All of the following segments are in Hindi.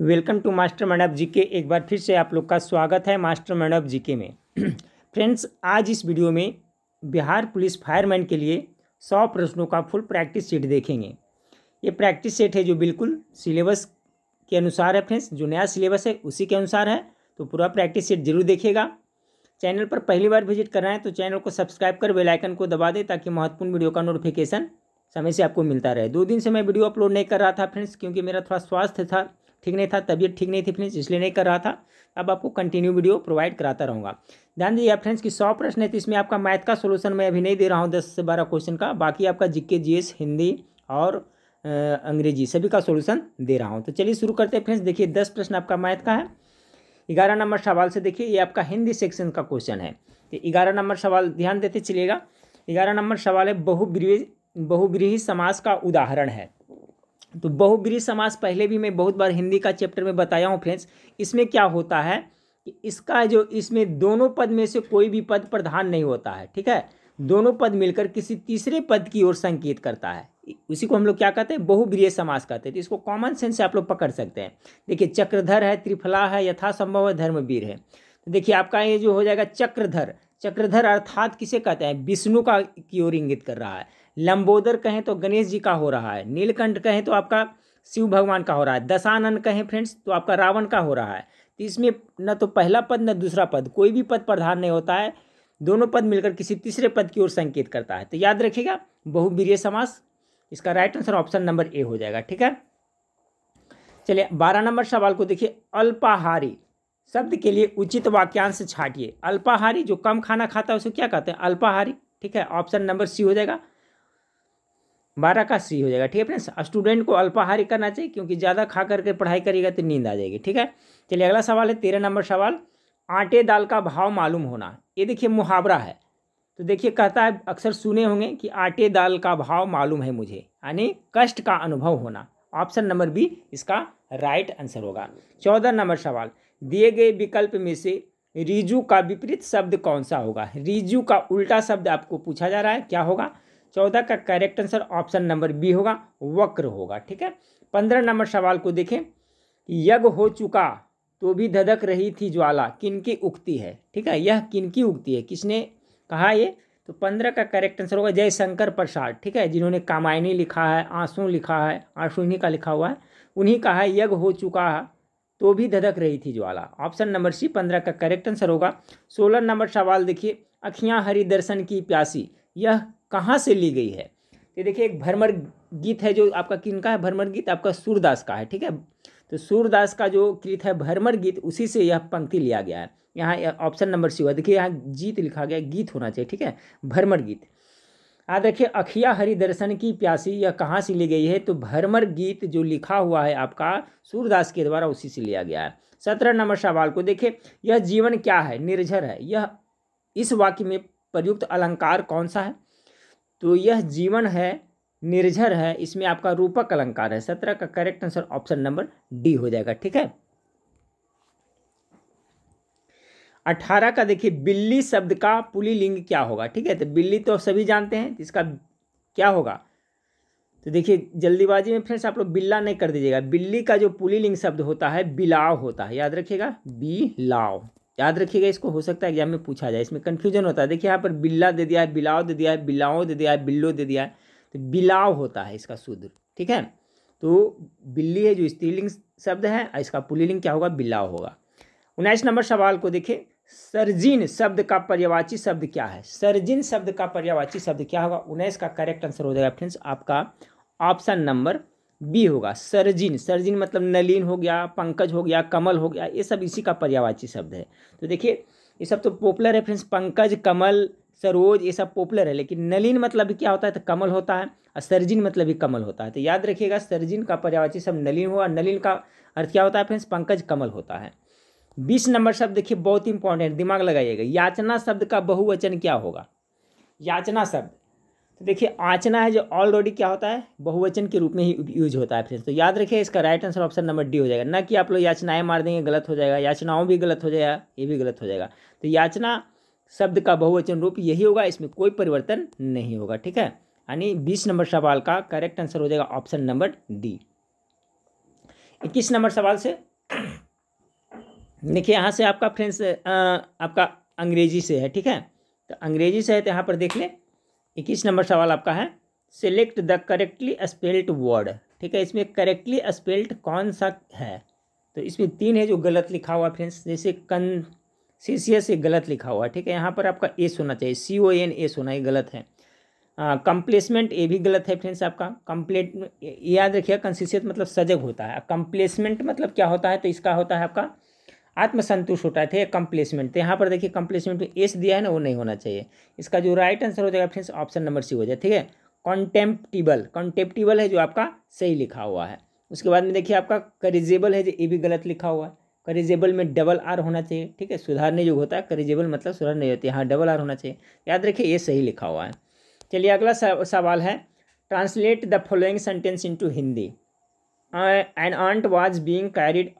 welcome to master mind G GK एक बार फिर से आप लोग का स्वागत है मास्टर मैंड जी जीके में फ्रेंड्स आज इस वीडियो में बिहार पुलिस फायरमैन के लिए सौ प्रश्नों का फुल प्रैक्टिस सेट देखेंगे ये प्रैक्टिस सेट है जो बिल्कुल सिलेबस के अनुसार है फ्रेंड्स जो नया सिलेबस है उसी के अनुसार है तो पूरा प्रैक्टिस सेट जरूर देखेगा चैनल पर पहली बार विजिट कर रहे हैं तो चैनल को सब्सक्राइब कर बेलाइकन को दबा दें ताकि महत्वपूर्ण वीडियो का नोटिफिकेशन समय से आपको मिलता रहे दो दिन से मैं वीडियो अपलोड नहीं कर रहा था फ्रेंड्स क्योंकि मेरा थोड़ा स्वास्थ्य था ठीक नहीं था तबीयत ठीक नहीं थी फ्रेंड्स इसलिए नहीं कर रहा था अब आपको कंटिन्यू वीडियो प्रोवाइड कराता रहूँगा ध्यान दीजिए फ्रेंड्स की सौ प्रश्न है तो इसमें आपका मैथ का सोल्यूशन मैं अभी नहीं दे रहा हूँ दस से बारह क्वेश्चन का बाकी आपका जीके जी हिंदी और अंग्रेजी सभी का सोल्यूशन दे रहा हूँ तो चलिए शुरू करते हैं फ्रेंड्स देखिए दस प्रश्न आपका मैथ का है ग्यारह नंबर सवाल से देखिए ये आपका हिंदी सेक्शन का क्वेश्चन है तो ग्यारह नंबर सवाल ध्यान देते चलिएगा ग्यारह नंबर सवाल है बहुब्रीही बहुग्रीही समाज का उदाहरण है तो बहुब्री समास पहले भी मैं बहुत बार हिंदी का चैप्टर में बताया हूँ फ्रेंड्स इसमें क्या होता है कि इसका जो इसमें दोनों पद में से कोई भी पद प्रधान नहीं होता है ठीक है दोनों पद मिलकर किसी तीसरे पद की ओर संकेत करता है उसी को हम लोग क्या कहते हैं बहुग्रीय समास कहते हैं तो इसको कॉमन सेंस से आप लोग पकड़ सकते हैं देखिए चक्रधर है त्रिफला है यथासंभव है धर्मवीर है तो देखिए आपका ये जो हो जाएगा चक्रधर चक्रधर अर्थात किसे कहते हैं विष्णु का की ओर इंगित कर रहा है लंबोदर कहें तो गणेश जी का हो रहा है नीलकंठ कहें तो आपका शिव भगवान का हो रहा है दशानंद कहें फ्रेंड्स तो आपका रावण का हो रहा है तो इसमें न तो पहला पद न दूसरा पद कोई भी पद प्रधान नहीं होता है दोनों पद मिलकर किसी तीसरे पद की ओर संकेत करता है तो याद रखिएगा बहुवीर्य समास इसका right answer option number A हो जाएगा ठीक है चलिए बारह नंबर सवाल को देखिए अल्पाहारी शब्द के लिए उचित वाक्यांश छाटिए अल्पाहारी जो कम खाना खाता है उसे क्या कहते हैं अल्पाहारी ठीक है ऑप्शन नंबर सी हो जाएगा बारह का सी हो जाएगा ठीक है फ्रेंड्स स्टूडेंट को अल्पाहारी करना चाहिए क्योंकि ज़्यादा खा करके पढ़ाई करेगा तो नींद आ जाएगी ठीक है चलिए अगला सवाल है तेरह नंबर सवाल आटे दाल का भाव मालूम होना ये देखिए मुहावरा है तो देखिए कहता है अक्सर सुने होंगे कि आटे दाल का भाव मालूम है मुझे यानी कष्ट का अनुभव होना ऑप्शन नंबर बी इसका राइट आंसर होगा चौदह नंबर सवाल दिए गए विकल्प में से रिजू का विपरीत शब्द कौन सा होगा रिजू का उल्टा शब्द आपको पूछा जा रहा है क्या होगा चौदह का correct answer option number B होगा वक्र होगा ठीक है पंद्रह नंबर सवाल को देखें यज्ञ हो चुका तो भी धधक रही थी ज्वाला किनकी उगती है ठीक है यह किनकी उगती है किसने कहा ये तो पंद्रह का करेक्ट आंसर होगा जयशंकर प्रसाद ठीक है जिन्होंने कामायनी लिखा है आंसू लिखा है आंसू इन्हीं का लिखा हुआ है उन्हीं का है यज्ञ हो चुका है तो भी धधक रही थी ज्वाला ऑप्शन नंबर सी पंद्रह का करेक्ट आंसर होगा सोलह नंबर सवाल देखिए अखियाँ हरि दर्शन की प्यासी यह कहाँ से ली गई है ये देखिए एक भरमर गीत है जो आपका किन का है भरमर गीत आपका सूरदास का है ठीक है तो सूरदास का जो गीत है भरमर गीत उसी से यह पंक्ति लिया गया है यहाँ ऑप्शन नंबर सी हुआ देखिए यहाँ जीत लिखा गया गीत होना चाहिए ठीक है भरमर गीत आ देखिए अखिया हरि दर्शन की प्यासी यह कहाँ से ली गई है तो भरमर गीत जो लिखा हुआ है आपका सूरदास के द्वारा उसी से लिया गया है सत्रह नंबर सवाल को देखिए यह जीवन क्या है निर्झर है यह इस वाक्य में प्रयुक्त अलंकार कौन सा है तो यह जीवन है निर्झर है इसमें आपका रूपक अलंकार है सत्रह का correct answer option number D हो जाएगा ठीक है अठारह का देखिए बिल्ली शब्द का पुलिलिंग क्या होगा ठीक है तो बिल्ली तो सभी जानते हैं तो इसका क्या होगा तो देखिए जल्दीबाजी में फ्रेंड्स आप लोग बिल्ला नहीं कर दीजिएगा बिल्ली का जो पुलिलिंग शब्द होता है बिलाव होता है याद रखिएगा बिलाव याद रखिएगा इसको हो सकता है एग्जाम में पूछा जाए इसमें कन्फ्यूजन होता है देखिए यहाँ पर बिल्ला दे दिया है बिलाव दे दिया है बिलाओ दे दिया है बिल्लो दे दिया है तो बिलाव होता है इसका शुद्ध ठीक है तो बिल्ली है जो स्त्रीलिंग शब्द है इसका पुलिलिंग क्या होगा बिलाव होगा उन्नीस नंबर सवाल को देखिए सर्जिन शब्द का पर्यावाची शब्द क्या है सर्जिन शब्द का पर्यावाची शब्द क्या होगा उन्नीस का करेक्ट आंसर हो जाएगा फ्रेंड्स आपका ऑप्शन नंबर बी होगा सरजिन सरजिन मतलब नलिन हो गया पंकज हो गया कमल हो गया ये सब इसी का पर्यावाची शब्द है तो देखिए ये सब तो पॉपुलर है फ्रेंड्स पंकज कमल सरोज ये सब पॉपुलर है लेकिन नलिन मतलब क्या होता है तो कमल होता है और सरजिन मतलब भी कमल होता है तो याद रखिएगा सरजिन का पर्यावाची शब्द नलिन हुआ नलिन का अर्थ क्या होता है फ्रेंड्स पंकज कमल होता है बीस नंबर शब्द देखिए बहुत इंपॉर्टेंट दिमाग लगाइएगा याचना शब्द का बहुवचन क्या होगा याचना शब्द तो देखिए आंचना है जो ऑलरेडी क्या होता है बहुवचन के रूप में ही यूज होता है फ्रेंड्स तो याद रखिए इसका right answer option number D हो जाएगा ना कि आप लोग याचनाएं मार देंगे गलत हो जाएगा याचनाओं भी गलत हो जाएगा ये भी गलत हो जाएगा तो याचना शब्द का बहुवचन रूप यही होगा इसमें कोई परिवर्तन नहीं होगा ठीक है यानी बीस नंबर सवाल का करेक्ट आंसर हो जाएगा ऑप्शन नंबर डी इक्कीस नंबर सवाल से देखिए यहाँ से आपका फ्रेंड्स आपका अंग्रेजी से है ठीक है तो अंग्रेजी से है तो यहाँ पर देख लें इक्कीस नंबर सवाल आपका है select the correctly spelt word ठीक है इसमें करेक्टली स्पेल्ट कौन सा है तो इसमें तीन है जो गलत लिखा हुआ फ्रेंड्स जैसे कन सी सी एस गलत लिखा हुआ है ठीक है यहाँ पर आपका ए सोना चाहिए सी ओ एन ए सोना ये गलत है कंप्लेसमेंट ए भी गलत है फ्रेंड्स आपका कंप्लेट याद रखिएगा कंसिशियत मतलब सजग होता है कंप्लेसमेंट मतलब क्या होता है तो इसका होता है आपका आत्मसंतुष्ट होता है कम्प्लेसमेंट तो, तो यहाँ पर देखिए कंप्लेसमेंट में एस दिया है ना वो नहीं होना चाहिए इसका जो राइट आंसर हो जाएगा फ्रेंड्स ऑप्शन नंबर सी हो जाए ठीक है कॉन्टेम्प्टिबल कॉन्टेप्टिबल है जो आपका सही लिखा हुआ है उसके बाद में देखिए आपका करिजेबल है जो ये भी गलत लिखा हुआ है करिजेबल में डबल आर होना चाहिए ठीक है सुधारने योग होता है करिजेबल मतलब सुधार नहीं होती है हाँ डबल आर होना चाहिए याद रखिए ये सही लिखा हुआ है चलिए अगला सवाल है translate the following sentence to Hindi an ant was being carried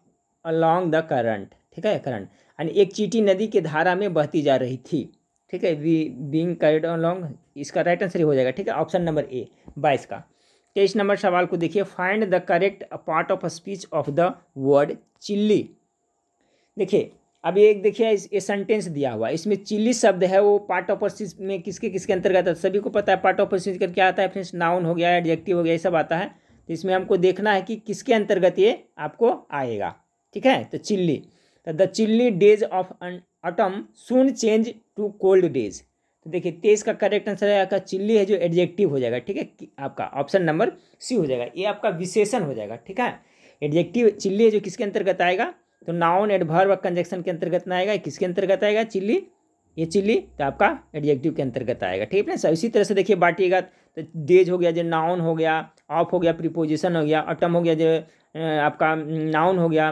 along the current ठीक है करंट यानी एक चीटी नदी के धारा में बहती जा रही थी ठीक है वी बींग कैड अलॉन्ग इसका राइट आंसर ही हो जाएगा ठीक है ऑप्शन नंबर ए बाईस का तेईस तो नंबर सवाल को देखिए find the correct part of speech of the word chilly देखिए अब एक देखिए ये सेंटेंस दिया हुआ है इसमें चिल्ली शब्द है वो पार्ट ऑफ स्पीच में किसके किसके अंतर्गत आता है तो सभी को पता है पार्ट ऑफ स्पीच कर क्या आता है फ्रेंड्स नाउन हो गया एडजेक्टिव हो गया ये सब आता है तो इसमें हमको देखना है कि किसके अंतर्गत ये आपको आएगा ठीक है तो chilly the chilly days of autumn soon change to cold days तो देखिए तेईस का करेक्ट आंसर है आपका चिल्ली है जो एडजेक्टिव हो जाएगा ठीक है आपका ऑप्शन नंबर सी हो जाएगा ये आपका विशेषण हो जाएगा ठीक है एडजेक्टिव चिल्ली है जो किसके अंतर्गत आएगा तो नाउन एडभर्व कंजेक्शन के अंतर्गत ना आएगा किसके अंतर्गत आएगा चिल्ली ये चिल्ली तो आपका एडजेक्टिव के अंतर्गत आएगा ठीक है ना इसी तरह से देखिए बांटिएगा तो डेज हो गया जो नाउन हो गया ऑफ हो गया प्रीपोजिशन हो गया अटम हो गया जो आपका नाउन हो गया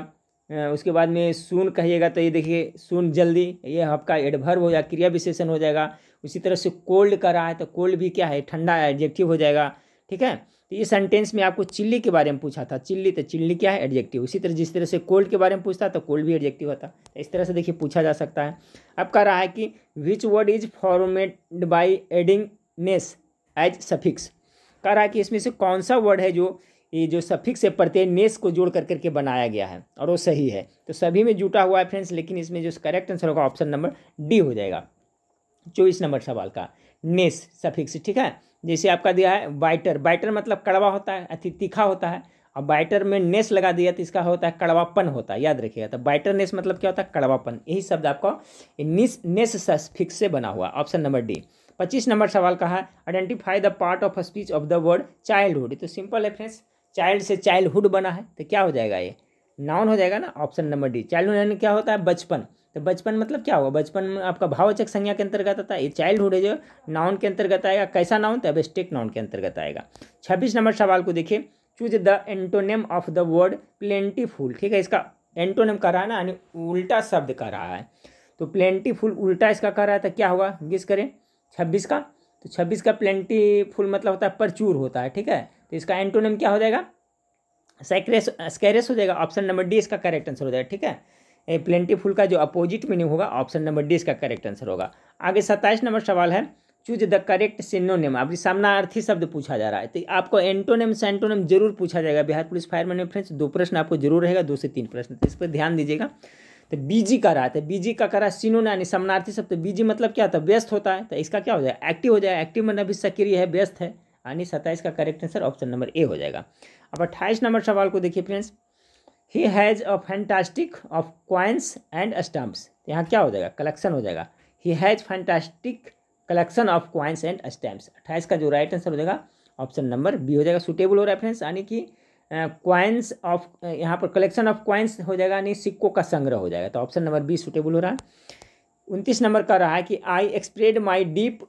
उसके बाद में सून कहिएगा तो ये देखिए सुन जल्दी ये आपका एडभर्व हो जाएगा क्रिया विशेषण हो जाएगा उसी तरह से कोल्ड कर रहा है तो कोल्ड भी क्या है ठंडा एडजेक्टिव हो जाएगा ठीक है तो ये सेंटेंस में आपको चिल्ली के बारे में पूछा था चिल्ली तो चिल्ली क्या है एडजेक्टिव उसी तरह जिस तरह से कोल्ड के बारे में पूछता तो कोल्ड भी एडजेक्टिव होता तो इस तरह से देखिए पूछा जा सकता है अब कह रहा है कि which word is formed by adding ness as suffix कह रहा है कि इसमें से कौन सा वर्ड है जो ये जो सफिक्स है प्रत्यय नेस को जोड़ कर करके बनाया गया है और वो सही है तो सभी में जुटा हुआ है फ्रेंड्स लेकिन इसमें जो करेक्ट आंसर होगा ऑप्शन नंबर डी हो जाएगा चौबीस नंबर सवाल का नेस सफिक्स ठीक है जैसे आपका दिया है बाइटर बाइटर मतलब कड़वा होता है अति तीखा होता है और बाइटर में नेस लगा दिया तो इसका होता है कड़वापन होता है याद रखिएगा तो बाइटर नेस मतलब क्या होता है कड़वापन यही शब्द आपको निस नेस सफिक्स से बना हुआ ऑप्शन नंबर डी पच्चीस नंबर सवाल का है identify the part of speech of the word childhood तो सिंपल है फ्रेंड्स चाइल्ड से चाइल्डहुड बना है तो क्या हो जाएगा ये नाउन हो जाएगा ना ऑप्शन नंबर डी चाइल्डहुड यानी क्या होता है बचपन तो बचपन मतलब क्या होगा बचपन में आपका भावचक संज्ञा के अंतर्गत आता है ये चाइल्डहुड है जो नाउन के अंतर्गत आएगा कैसा नाउन तो अबेस्टिक नाउन के अंतर्गत आएगा छब्बीस नंबर सवाल को देखिए choose the antonym of the word full ठीक है इसका एंटोनियम कर रहा है ना यानी उल्टा शब्द कर रहा है तो फूल उल्टा इसका कर रहा है तो क्या होगा गिस करें छब्बीस का तो छब्बीस का फूल मतलब होता है प्रचूर होता है ठीक है तो इसका एंटोनम क्या हो जाएगा सैक्रेस स्कैरेस हो जाएगा ऑप्शन नंबर डी इसका करेक्ट आंसर हो जाएगा ठीक है ए प्लेंटीफुल का जो अपोजिट मीनिंग होगा ऑप्शन नंबर डी इसका करेक्ट आंसर होगा आगे सत्ताईस नंबर सवाल है चूज द करेक्ट सिनोनेम अभी सामनार्थी शब्द पूछा जा रहा है तो आपको एंटोनेम सेंटोनेम जरूर पूछा जाएगा बिहार पुलिस फायरमैन में फ्रेंड्स दो प्रश्न आपको जरूर रहेगा दो से तीन प्रश्न तो इस पर ध्यान दीजिएगा तो बीजी का रहा है बीजी का करा सिनोन यानी सामनार्थी शब्द बीजी मतलब क्या होता है व्यस्त होता है तो इसका क्या हो जाएगा एक्टिव हो जाएगा एक्टिव मतलब भी सक्रिय है व्यस्त है यानी सत्ताईस का correct answer option number A हो जाएगा अब अट्ठाईस नंबर सवाल को देखिए friends he has a fantastic of coins and stamps यहाँ क्या हो जाएगा कलेक्शन हो जाएगा he has fantastic collection of coins and stamps अट्ठाईस का जो राइट आंसर हो जाएगा ऑप्शन नंबर बी हो जाएगा सुटेबल हो रहा है फ्रेंड्स यानी कि क्वाइंस ऑफ यहाँ पर कलेक्शन ऑफ क्वाइंस हो जाएगा यानी सिक्कों का संग्रह हो जाएगा तो ऑप्शन नंबर बी सुटेबल हो रहा है उनतीस नंबर का रहा है कि I expressed my deep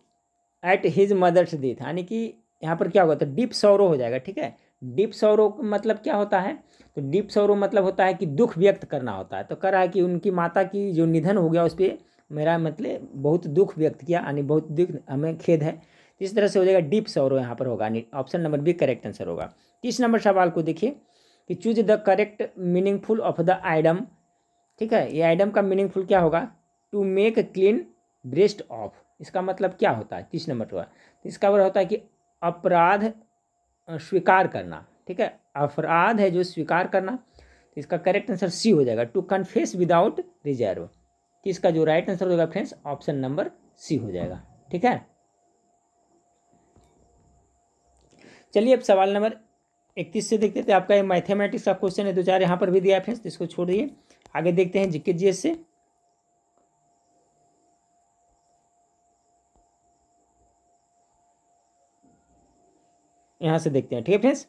at his mother's death यानी कि यहाँ पर क्या होगा तो डीप सौरो हो जाएगा ठीक है डीप सौरो मतलब क्या होता है तो डीप सौरो मतलब होता है कि दुख व्यक्त करना होता है तो कर रहा है कि उनकी माता की जो निधन हो गया उस पर मेरा मतलब बहुत दुख व्यक्त किया यानी बहुत दुख हमें खेद है तो इस तरह से हो जाएगा डीप सौरो यहाँ पर होगा option number B correct answer होगा तीस नंबर सवाल को देखिए कि choose the correct meaningful of the idiom ठीक है ये आइडम का मीनिंगफुल क्या होगा to make clean breast of इसका मतलब क्या होता है तीस नंबर हुआ तो इसका वो मतलब होता है कि अपराध स्वीकार करना ठीक है अपराध है जो स्वीकार करना तो इसका करेक्ट आंसर सी हो जाएगा टू कन्फेस विदाउट रिजर्व तो इसका जो राइट आंसर होगा फ्रेंड्स ऑप्शन नंबर सी हो जाएगा ठीक है चलिए अब सवाल नंबर इकतीस से देखते थे तो आपका ये मैथमेटिक्स का क्वेश्चन है दो चार यहाँ पर भी दिया है फ्रेंड्स तो इसको छोड़ दिए आगे देखते हैं जिक्के जी से यहां से देखते हैं ठीक है फ्रेंड्स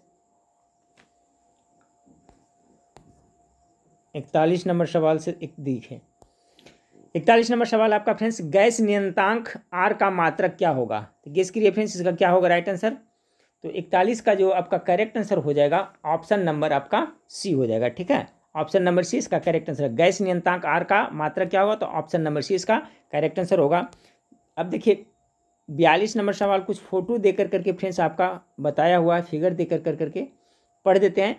इकतालीस नंबर सवाल से एक देखें इकतालीस नंबर सवाल आपका फ्रेंड्स गैस नियंतांक आर का मात्रक क्या होगा तो गैस लिए फ्रेंड्स इसका क्या होगा राइट आंसर तो इकतालीस का जो आपका करेक्ट आंसर हो जाएगा ऑप्शन नंबर आपका सी हो जाएगा ठीक है ऑप्शन नंबर सी इसका करेक्ट आंसर गैस नियंतांक आर का मात्रक क्या होगा तो ऑप्शन नंबर सी इसका करेक्ट आंसर होगा अब देखिए बयालीस नंबर सवाल कुछ फ़ोटो देकर करके फ्रेंड्स आपका बताया हुआ है फिगर देकर कर करके पढ़ देते हैं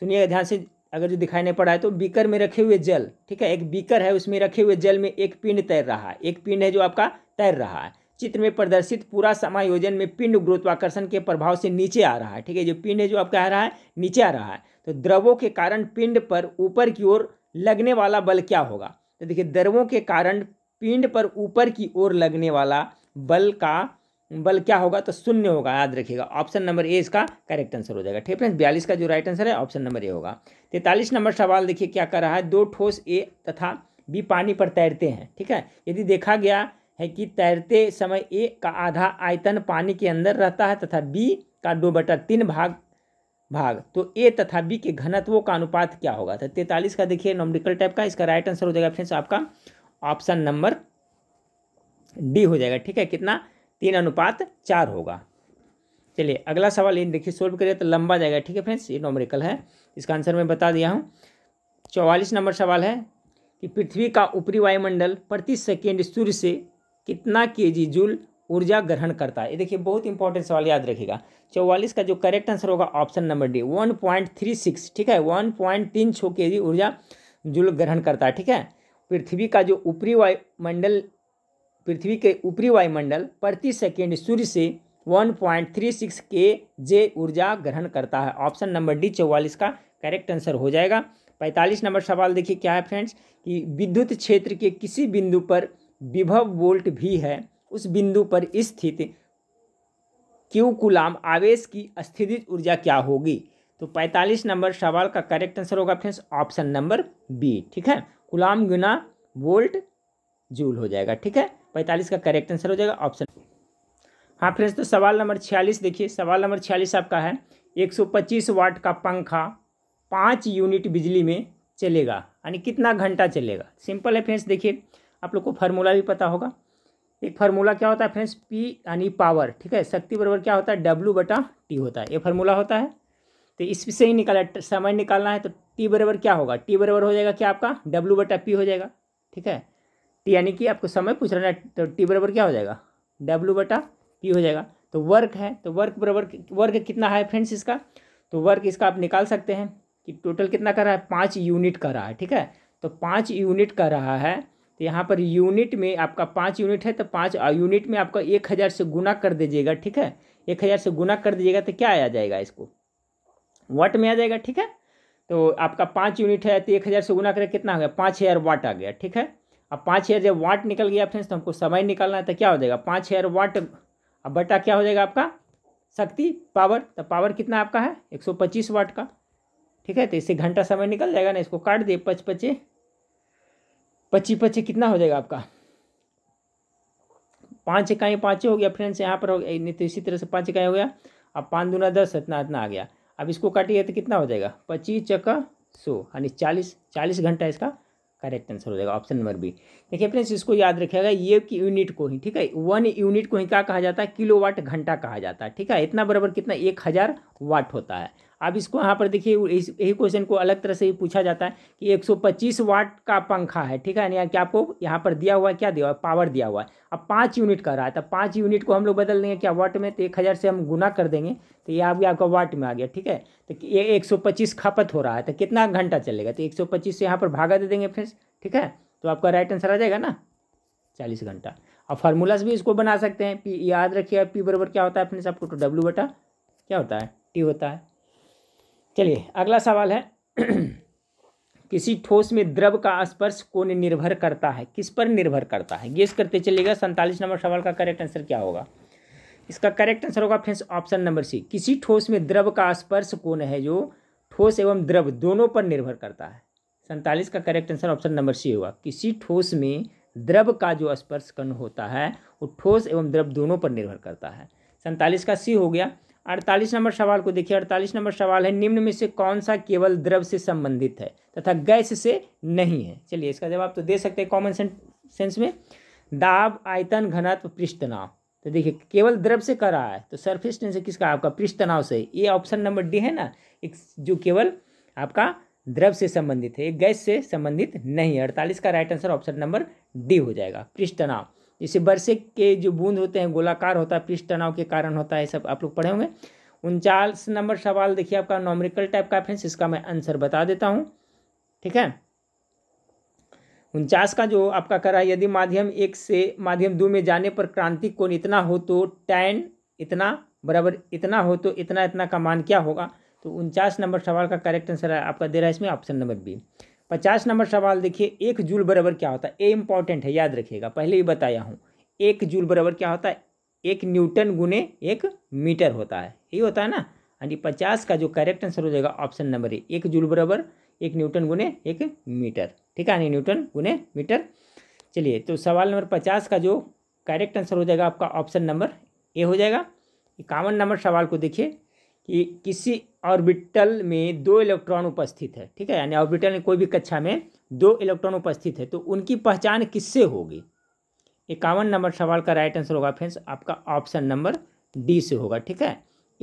सुनिएगा ध्यान से अगर जो दिखाई नहीं पड़ा है तो बीकर में रखे हुए जल ठीक है एक बीकर है उसमें रखे हुए जल में एक पिंड तैर रहा है एक पिंड है जो आपका तैर रहा है चित्र में प्रदर्शित पूरा समायोजन में पिंड गुरुत्वाकर्षण के प्रभाव से नीचे आ रहा है ठीक है जो पिंड है जो आपका आ रहा है नीचे आ रहा है तो द्रवों के कारण पिंड पर ऊपर की ओर लगने वाला बल क्या होगा तो देखिए द्रवों के कारण पिंड पर ऊपर की ओर लगने वाला बल का बल क्या होगा तो शून्य होगा याद रखिएगा ऑप्शन नंबर ए इसका करेक्ट आंसर हो जाएगा ठीक फ्रेंड्स बयालीस का जो राइट आंसर है ऑप्शन नंबर ए होगा तैंतालीस नंबर सवाल देखिए क्या कर रहा है दो ठोस ए तथा बी पानी पर तैरते हैं ठीक है यदि देखा गया है कि तैरते समय ए का आधा आयतन पानी के अंदर रहता है तथा बी का दो बटा तीन भाग भाग तो ए तथा बी के घनत्वों का अनुपात क्या होगा तो तैंतालीस का देखिए नॉमिकल टाइप का इसका राइट आंसर हो जाएगा फ्रेंड्स आपका ऑप्शन नंबर डी हो जाएगा ठीक है कितना तीन अनुपात चार होगा चलिए अगला सवाल ये देखिए सोल्व करिए तो लंबा जाएगा ठीक है फ्रेंड्स ये नॉमरिकल है इसका आंसर मैं बता दिया हूँ चौवालीस नंबर सवाल है कि पृथ्वी का ऊपरी वायुमंडल प्रति सेकेंड सूर्य से कितना के जी जूल ऊर्जा ग्रहण करता है ये देखिए बहुत इंपॉर्टेंट सवाल याद रखिएगा चौवालीस का जो करेक्ट आंसर होगा option number D one point three six ठीक है वन पॉइंट तीन छः के जी ऊर्जा जूल ग्रहण करता है ठीक है पृथ्वी का जो ऊपरी वायुमंडल पृथ्वी के ऊपरी वायुमंडल प्रति सेकेंड सूर्य से 1.36 के जे ऊर्जा ग्रहण करता है ऑप्शन नंबर डी चौवालीस का करेक्ट आंसर हो जाएगा पैंतालीस नंबर सवाल देखिए क्या है फ्रेंड्स कि विद्युत क्षेत्र के किसी बिंदु पर विभव वोल्ट भी है उस बिंदु पर स्थित क्यू कुलाम आवेश की स्थिति ऊर्जा क्या होगी तो 45 नंबर सवाल का करेक्ट आंसर होगा फ्रेंड्स ऑप्शन नंबर बी ठीक है कुलाम गुना वोल्ट जूल हो जाएगा ठीक है पैंतालीस का करेक्ट आंसर हो जाएगा ऑप्शन हाँ फ्रेंड्स तो सवाल नंबर छियालीस देखिए सवाल नंबर छियालीस आपका है पच्चीस वाट का पंखा पाँच यूनिट बिजली में चलेगा यानी कितना घंटा चलेगा सिंपल है फ्रेंड्स देखिए आप लोग को फार्मूला भी पता होगा एक फार्मूला क्या होता है फ्रेंड्स पी यानी पावर ठीक है शक्ति बराबर क्या होता है डब्लू बटा टी होता है ये फार्मूला होता है तो इससे ही निकाला समय निकालना है तो टी बराबर क्या होगा टी बराबर हो जाएगा क्या आपका डब्लू बटा पी हो जाएगा ठीक है टी तो यानी कि आपको समय पूछ रहा है तो टी बराबर क्या हो जाएगा डब्ल्यू बटा पी हो जाएगा तो वर्क है तो वर्क बराबर वर्क कितना है फ्रेंड्स इसका तो वर्क इसका आप निकाल सकते हैं कि टोटल कितना कर रहा है पाँच यूनिट कर रहा है ठीक है तो पाँच यूनिट कर रहा है तो यहाँ पर यूनिट में आपका पाँच यूनिट है तो पाँच यूनिट में आपका एक हज़ार से गुना कर दीजिएगा ठीक है एक हज़ार से गुना कर दीजिएगा तो क्या आ जाएगा इसको वाट में आ जाएगा ठीक है तो आपका पाँच यूनिट है तो एक हज़ार से गुना करें कितना हो गया पाँच हज़ार वाट आ गया ठीक है अब पाँच हेयर जब वाट निकल गया फ्रेंड्स तो हमको समय निकालना है तो क्या हो जाएगा पाँच हेयर वाट अब बटा क्या हो जाएगा आपका शक्ति पावर तो पावर कितना आपका है एक सौ पच्चीस वाट का ठीक है तो इससे घंटा समय निकल जाएगा ना इसको काट दिए पच पचे पच्ची पच्ची कितना हो जाएगा आपका पाँच इकाई पाँच हो गया फ्रेंड्स यहाँ पर हो गया नहीं तो इसी तरह से पाँच इकाई हो गया अब पाँच दूना दस इतना इतना आ गया अब इसको काटिए तो कितना हो जाएगा पच्चीस चक्का सौ यानी चालीस चालीस घंटा इसका करेक्ट आंसर हो जाएगा ऑप्शन नंबर बी देखिए फ्रेंड्स इसको याद रखिएगा ये की यूनिट को ही ठीक है वन यूनिट को ही क्या कहा जाता है किलोवाट घंटा कहा जाता है ठीक है इतना बराबर कितना एक हज़ार वाट होता है अब इसको यहाँ पर देखिए इस यही क्वेश्चन को अलग तरह से पूछा जाता है कि 125 वाट का पंखा है ठीक है यानी कि आपको यहाँ पर दिया हुआ है क्या दिया हुआ है पावर दिया हुआ है अब पाँच यूनिट कर रहा है तो पाँच यूनिट को हम लोग बदल देंगे क्या वाट में तो एक हज़ार से हम गुना कर देंगे तो ये आप आपका वाट में आ गया ठीक है तो ये एक सौ पच्चीस खपत हो रहा है तो कितना घंटा चलेगा तो एक सौ पच्चीस से यहाँ पर भागा दे देंगे फ्रेंड्स ठीक है तो आपका राइट आंसर आ जाएगा ना चालीस घंटा और फार्मूलाज भी इसको बना सकते हैं पी याद रखिए पी बराबर क्या होता है फ्रेंड्स आपको तो डब्ल्यू बटा क्या होता है टी होता है चलिए अगला सवाल है किसी ठोस में द्रव का स्पर्श कोने निर्भर करता है किस पर निर्भर करता है गेस करते चलिएगा सैंतालीस नंबर सवाल का करेक्ट आंसर क्या होगा इसका करेक्ट आंसर होगा फ्रेंड्स ऑप्शन नंबर सी किसी ठोस में द्रव का स्पर्श कोण है जो ठोस एवं द्रव दोनों पर निर्भर करता है सैंतालीस का correct answer option number C होगा किसी ठोस में द्रव का जो स्पर्श कण होता है वो ठोस एवं द्रव दोनों पर निर्भर करता है सैंतालीस का सी हो गया अड़तालीस नंबर सवाल को देखिए अड़तालीस नंबर सवाल है निम्न में से कौन सा केवल द्रव से संबंधित है तथा गैस से नहीं है चलिए इसका जवाब तो दे सकते हैं कॉमन सेंस में दाब आयतन घनत्व पृष्ठ तनाव तो देखिए केवल द्रव से कर रहा है तो सरफेस टेंशन किसका आपका पृष्ठ तनाव से ये ऑप्शन नंबर डी है ना एक जो केवल आपका द्रव से संबंधित है गैस से संबंधित नहीं है अड़तालीस का right answer option number D हो जाएगा पृष्ठ तनाव जैसे बरसे के जो बूंद होते हैं गोलाकार होता है पृष्ठ तनाव के कारण होता है सब आप लोग पढ़े होंगे उनचास नंबर सवाल देखिए आपका नॉमरिकल टाइप का फ्रेंड्स इसका मैं आंसर बता देता हूँ ठीक है उनचास का जो आपका कर रहा है यदि माध्यम एक से माध्यम दो में जाने पर क्रांतिक कोण इतना हो तो टैन इतना बराबर इतना हो तो इतना इतना का मान क्या होगा तो उनचास नंबर सवाल का करेक्ट आंसर आपका दे रहा है इसमें ऑप्शन नंबर बी पचास नंबर सवाल देखिए एक जूल बराबर क्या होता है ए इंपॉर्टेंट है याद रखिएगा पहले ही बताया हूँ एक जूल बराबर क्या होता है एक न्यूटन गुने एक मीटर होता है यही होता है ना यानी हाँ पचास का जो करेक्ट आंसर हो जाएगा ऑप्शन नंबर ए एक जूल बराबर एक न्यूटन गुने एक मीटर ठीक है यानी हाँ न्यूटन गुने मीटर चलिए तो सवाल नंबर पचास का जो करेक्ट आंसर हो जाएगा आपका ऑप्शन नंबर ए हो जाएगा इक्यावन नंबर सवाल को देखिए कि किसी ऑर्बिटल में दो इलेक्ट्रॉन उपस्थित है ठीक है यानी ऑर्बिटल में कोई भी कक्षा में दो इलेक्ट्रॉन उपस्थित है तो उनकी पहचान किससे होगी इक्यावन नंबर सवाल का राइट आंसर होगा फ्रेंड्स आपका ऑप्शन नंबर डी से होगा ठीक है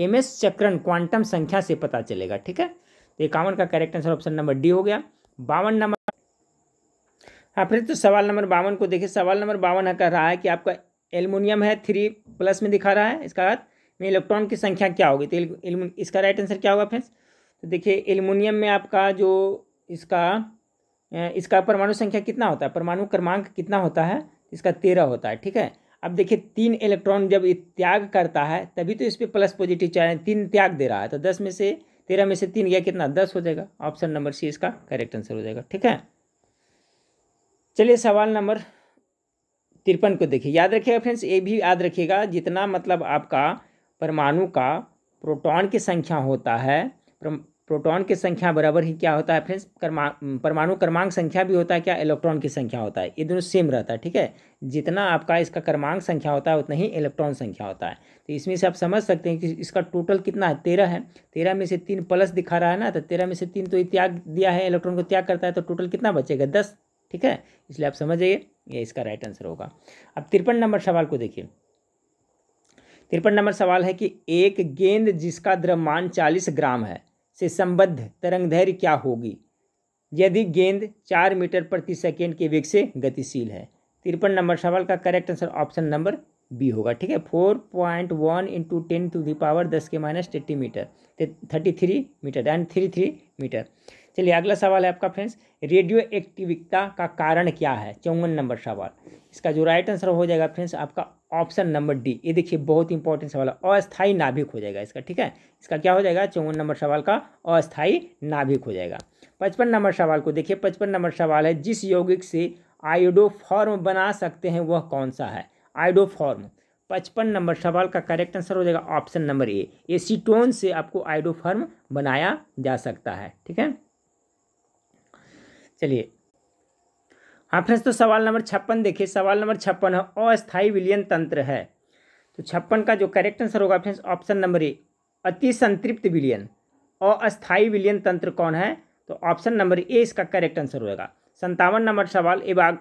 एम एस चक्रण क्वांटम संख्या से पता चलेगा ठीक है तो इक्यावन का correct answer option number D हो गया बावन नंबर हाँ फिर तो सवाल नंबर बावन को देखिए सवाल नंबर बावन कह रहा है कि आपका एल्युमिनियम है थ्री प्लस में दिखा रहा है इसका में इलेक्ट्रॉन की संख्या क्या होगी तो इसका राइट आंसर क्या होगा फ्रेंड्स तो देखिए एल्युमिनियम में आपका जो इसका इसका परमाणु संख्या कितना होता है परमाणु क्रमांक कितना होता है इसका तेरह होता है ठीक है अब देखिए तीन इलेक्ट्रॉन जब त्याग करता है तभी तो इस पर प्लस पॉजिटिव चार्ज तीन त्याग दे रहा है तो दस में से तेरह में से तीन गया कितना दस हो जाएगा ऑप्शन नंबर सी इसका करेक्ट आंसर हो जाएगा ठीक है चलिए सवाल नंबर तिरपन को देखिए याद रखिएगा फ्रेंड्स ये भी याद रखिएगा जितना मतलब आपका परमाणु का प्रोटॉन की संख्या होता है प्रोटॉन की संख्या बराबर ही क्या होता है फ्रेंड्स कर्मा परमाणु क्रमांक संख्या भी होता है क्या इलेक्ट्रॉन की संख्या होता है ये दोनों सेम रहता है ठीक है जितना आपका इसका क्रमांक संख्या होता है उतना ही इलेक्ट्रॉन संख्या होता है तो इसमें से आप समझ सकते हैं कि इसका टोटल कितना है तेरह है तेरह में से तीन प्लस दिखा रहा है ना तो तेरह में से तीन तो ये त्याग दिया है इलेक्ट्रॉन को त्याग करता है तो टोटल कितना बचेगा दस ठीक है इसलिए आप समझ जाइए ये इसका राइट आंसर होगा अब तिरपन नंबर सवाल को देखिए तिरपन नंबर सवाल है कि एक गेंद जिसका द्रव्यमान चालीस ग्राम है से संबद्ध तरंग धैर्य क्या होगी यदि गेंद चार मीटर प्रति सेकेंड के वेग से गतिशील है तिरपन नंबर सवाल का correct answer option number B होगा ठीक है four point one into ten to the power दस के minus thirty meter thirty three meter and three three meter चलिए अगला सवाल है आपका फ्रेंड्स रेडियो एक्टिविकता का कारण क्या है चौवन नंबर सवाल इसका जो राइट आंसर हो जाएगा फ्रेंड्स आपका ऑप्शन नंबर डी ये देखिए बहुत इंपॉर्टेंट सवाल है अस्थायी नाभिक हो जाएगा इसका ठीक है इसका क्या हो जाएगा चौवन नंबर सवाल का अस्थायी नाभिक हो जाएगा पचपन नंबर सवाल को देखिए पचपन नंबर सवाल है जिस यौगिक से आयोडोफॉर्म बना सकते हैं वह कौन सा है आइडोफॉर्म पचपन नंबर सवाल का करेक्ट आंसर हो जाएगा ऑप्शन नंबर ए एसीटोन से आपको आयोडोफॉर्म बनाया जा सकता है ठीक है चलिए हाँ फ्रेंड्स तो सवाल नंबर छप्पन देखिए सवाल नंबर छप्पन है अस्थायी विलियन तंत्र है तो छप्पन का जो करेक्ट आंसर होगा फ्रेंड्स ऑप्शन नंबर ए अति संतृप्त विलियन अस्थायी विलियन तंत्र कौन है तो ऑप्शन नंबर ए इसका करेक्ट आंसर होगा संतावन नंबर सवाल एवाग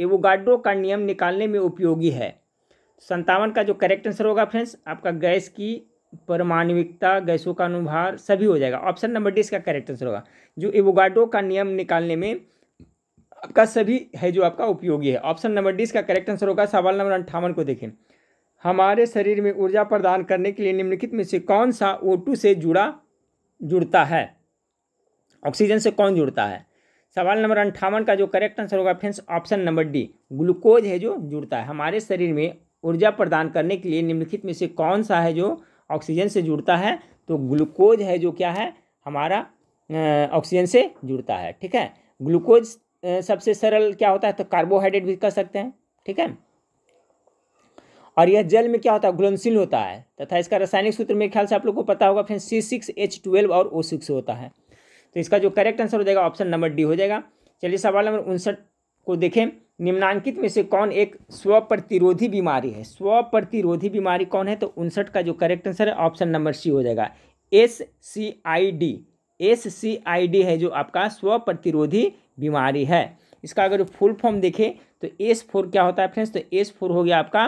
एवोगाड्रो का नियम निकालने में उपयोगी है संतावन का जो करेक्ट आंसर होगा फ्रेंड्स आपका गैस की परमाणविकता गैसों का अनुभार सभी हो जाएगा ऑप्शन नंबर डी इसका करेक्ट आंसर होगा जो एवोगाड्रो का नियम निकालने में आपका सभी है जो आपका उपयोगी है ऑप्शन नंबर डी इसका करेक्ट आंसर होगा सवाल नंबर अंठावन को देखें हमारे शरीर में ऊर्जा प्रदान करने के लिए निम्नलिखित में से कौन सा ओ से जुड़ा जुड़ता है ऑक्सीजन से कौन जुड़ता है सवाल नंबर अंठावन का जो करेक्ट आंसर होगा friends option number D glucose है जो जुड़ता है हमारे शरीर में ऊर्जा प्रदान करने के लिए निम्नलिखित में से कौन सा है जो ऑक्सीजन से जुड़ता है तो ग्लूकोज है जो क्या है हमारा ऑक्सीजन से जुड़ता है ठीक है ग्लूकोज सबसे सरल क्या होता है तो कार्बोहाइड्रेट भी कर सकते हैं ठीक है और यह जल में क्या होता है घुलनशील होता है तथा इसका रासायनिक सूत्र में ख्याल से आप लोग को पता होगा फिर सी सिक्स एच ट्वेल्व और ओ सिक्स होता है तो इसका जो करेक्ट आंसर हो जाएगा ऑप्शन नंबर डी हो जाएगा चलिए सवाल नंबर उनसठ को देखें निम्नांकित में से कौन एक स्व प्रतिरोधी बीमारी है स्व प्रतिरोधी बीमारी कौन है तो उनसठ का जो करेक्ट आंसर है ऑप्शन नंबर सी हो जाएगा S C I D S C I D है जो आपका स्व प्रतिरोधी बीमारी है इसका अगर फुल फॉर्म देखें तो एस फोर क्या होता है फ्रेंड्स तो एस फोर हो गया आपका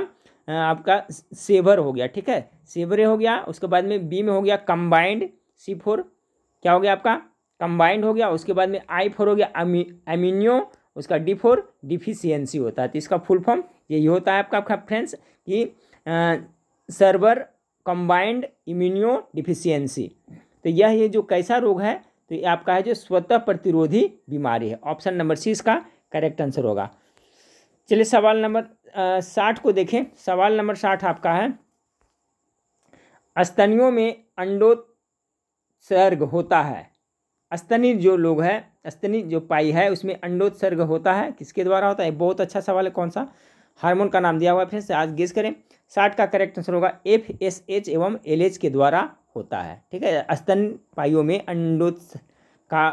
आपका सेवर हो गया ठीक है सेवर हो गया उसके बाद में बी में हो गया कंबाइंड सी फोर क्या हो गया आपका कंबाइंड हो गया उसके बाद में आई फोर हो गया अमीनियो उसका डी फोर डिफिशियंसी होता है तो इसका फुल फॉर्म यही होता है आपका आपका फ्रेंड्स कि सर्वर कंबाइंड इम्यूनियो डिफिशियंसी तो यह ये जो कैसा रोग है तो ये आपका है जो स्वतः प्रतिरोधी बीमारी है ऑप्शन नंबर सी इसका करेक्ट आंसर होगा चलिए सवाल नंबर साठ को देखें सवाल नंबर साठ आपका है अस्तनियों में अंडोत्सर्ग होता है स्तनी जो लोग है स्तनी जो पाई है उसमें अंडोत्सर्ग होता है किसके द्वारा होता है बहुत अच्छा सवाल है कौन सा हार्मोन का नाम दिया हुआ है फिर से आज गेस करें साठ का करेक्ट आंसर होगा एफ एस एच एवं एल एच के द्वारा होता है ठीक है अस्तन पाइयों में अंडोत्स का